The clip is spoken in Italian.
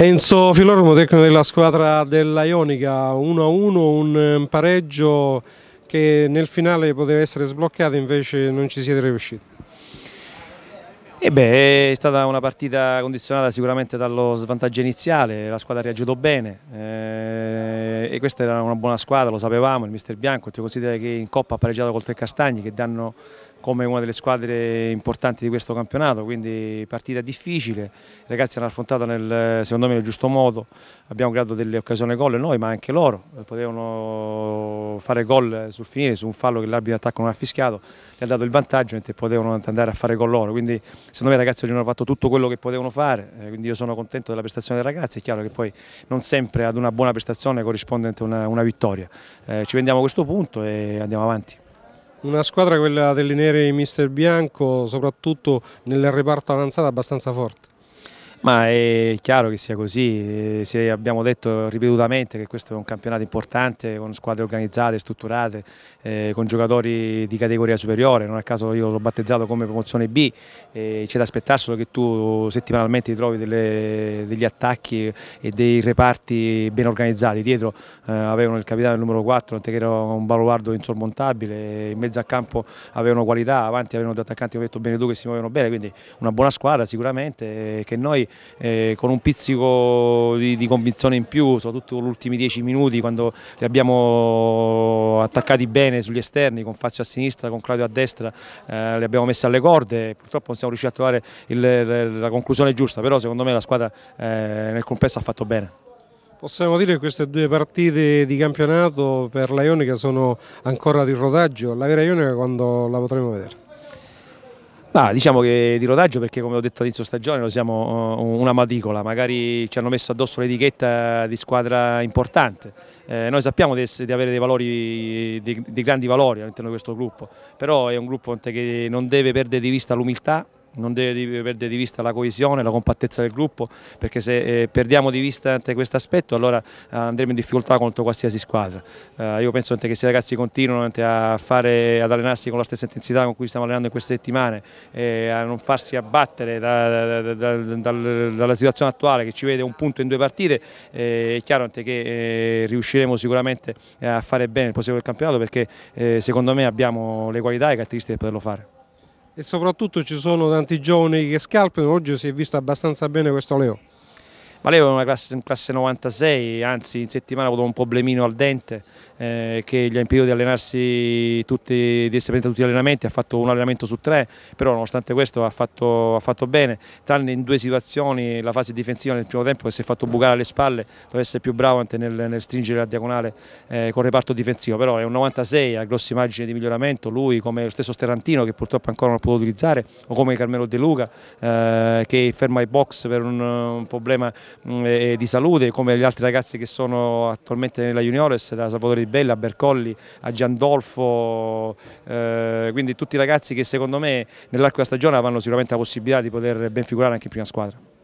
Enzo Filormo, tecnico della squadra della Ionica, 1-1, un ehm, pareggio che nel finale poteva essere sbloccato, invece non ci siete riusciti. E eh beh, è stata una partita condizionata sicuramente dallo svantaggio iniziale, la squadra ha reagito bene eh, e questa era una buona squadra, lo sapevamo, il mister Bianco, ti considera che in Coppa ha pareggiato col Tre Castagni che danno come una delle squadre importanti di questo campionato, quindi partita difficile, i ragazzi hanno affrontato nel, secondo me nel giusto modo, abbiamo creato delle occasioni gol noi ma anche loro, eh, potevano fare gol sul finire, su un fallo che l'arbitro attacco non ha fischiato, gli ha dato il vantaggio e potevano andare a fare gol loro, quindi secondo me i ragazzi oggi hanno fatto tutto quello che potevano fare, eh, quindi io sono contento della prestazione dei ragazzi, è chiaro che poi non sempre ad una buona prestazione corrisponde una, una vittoria, eh, ci prendiamo a questo punto e andiamo avanti. Una squadra, quella delle nere Mister Bianco, soprattutto nel reparto avanzato, abbastanza forte. Ma è chiaro che sia così, eh, Se abbiamo detto ripetutamente che questo è un campionato importante con squadre organizzate, strutturate, eh, con giocatori di categoria superiore, non a caso io l'ho battezzato come promozione B, eh, c'è da aspettarselo che tu settimanalmente trovi delle, degli attacchi e dei reparti ben organizzati, dietro eh, avevano il capitano il numero 4, che era un baluardo insormontabile, in mezzo a campo avevano qualità, avanti avevano due attaccanti come hai detto bene tu che si muovevano bene, quindi una buona squadra sicuramente eh, che noi eh, con un pizzico di, di, convinzione in più, soprattutto negli ultimi dieci minuti quando li abbiamo attaccati bene sugli esterni, con Fazio a sinistra, con Claudio a destra, eh, li abbiamo messi alle corde, purtroppo non siamo riusciti a trovare il, la conclusione giusta, però secondo me la squadra eh, nel complesso ha fatto bene. Possiamo dire che queste due partite di campionato per la Ionica sono ancora di rodaggio, la vera Ionica quando la potremo vedere? Ma diciamo che di rodaggio perché come ho detto all'inizio stagione noi siamo eh, una madicola, magari ci hanno messo addosso l'etichetta di squadra importante, eh, noi sappiamo di, essere, di avere dei valori, di, di grandi valori all'interno di questo gruppo, però è un gruppo che non deve perdere di vista l'umiltà non deve perdere di vista la coesione, la compattezza del gruppo, perché se eh, perdiamo di vista questo aspetto allora eh, andremo in difficoltà contro qualsiasi squadra. Eh, io penso che se i ragazzi continuano a fare, ad allenarsi con la stessa intensità con cui stiamo allenando in queste settimane, a non farsi abbattere da, da, da, dalla situazione attuale che ci vede un punto in due partite, è chiaro che riusciremo sicuramente a fare bene il proseguo del campionato perché secondo me abbiamo le qualità e le caratteristiche per poterlo fare e soprattutto ci sono tanti giovani che scalpano, oggi si è visto abbastanza bene questo Leo. Valeva lei aveva una classe, 96, anzi in settimana ha avuto un problemino al dente eh, che gli ha impedito di allenarsi tutti, di essere presente a tutti gli allenamenti, ha fatto un allenamento su tre, però nonostante questo ha fatto, ha fatto bene, tranne in due situazioni, la fase difensiva nel primo tempo che si è fatto bucare alle spalle, doveva essere più bravo anche nel, nel stringere la diagonale eh, col reparto difensivo, però è un 96, ha grossi margini di miglioramento, lui come lo stesso Sterantino che purtroppo ancora non ha potuto utilizzare, o come Carmelo De Luca eh, che ferma i box per un, un problema Mm, e di salute come gli altri ragazzi che sono attualmente nella Juniores, da Salvatore Di Bella a Bercolli a Giandolfo, eh, quindi tutti i ragazzi che secondo me nell'arco della stagione avranno sicuramente la possibilità di poter ben figurare anche in prima squadra.